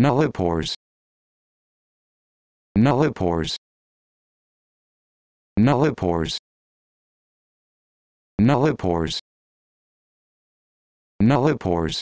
nullipores nullipores nullipores nullipores nullipores